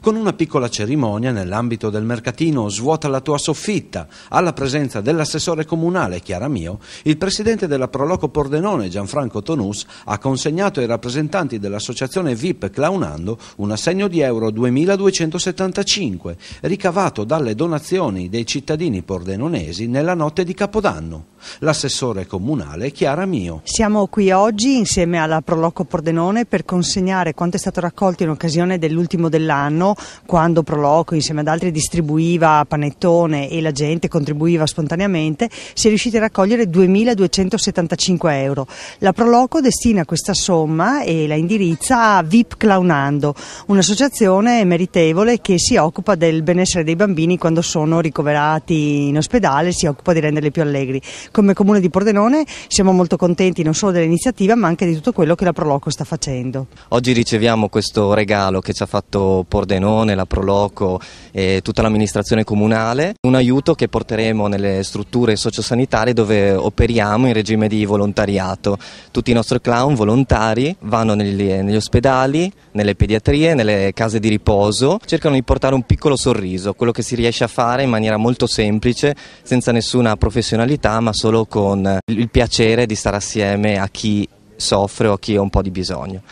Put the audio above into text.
con una piccola cerimonia nell'ambito del mercatino Svuota la tua soffitta, alla presenza dell'assessore comunale Chiara Mio, il presidente della Proloco Pordenone Gianfranco Tonus ha consegnato ai rappresentanti dell'associazione VIP Clownando un assegno di euro 2275 ricavato dalle donazioni dei cittadini pordenonesi nella notte di Capodanno. L'assessore comunale Chiara Mio. Siamo qui oggi insieme alla Proloco Pordenone per consegnare quanto è stato raccolto in occasione dell'ultimo dell'anno, quando Proloco insieme ad altri distribuiva panettone e la gente contribuiva spontaneamente, si è riusciti a raccogliere 2.275 euro. La Proloco destina questa somma e la indirizza a VIP Clownando, un'associazione meritevole che si occupa del benessere dei bambini quando sono ricoverati in ospedale, si occupa di renderli più allegri come Comune di Pordenone siamo molto contenti non solo dell'iniziativa ma anche di tutto quello che la Proloco sta facendo. Oggi riceviamo questo regalo che ci ha fatto Pordenone, la Proloco e tutta l'amministrazione comunale, un aiuto che porteremo nelle strutture sociosanitarie dove operiamo in regime di volontariato. Tutti i nostri clown volontari vanno negli, negli ospedali, nelle pediatrie, nelle case di riposo, cercano di portare un piccolo sorriso, quello che si riesce a fare in maniera molto semplice, senza nessuna professionalità ma solo con il piacere di stare assieme a chi soffre o a chi ha un po' di bisogno.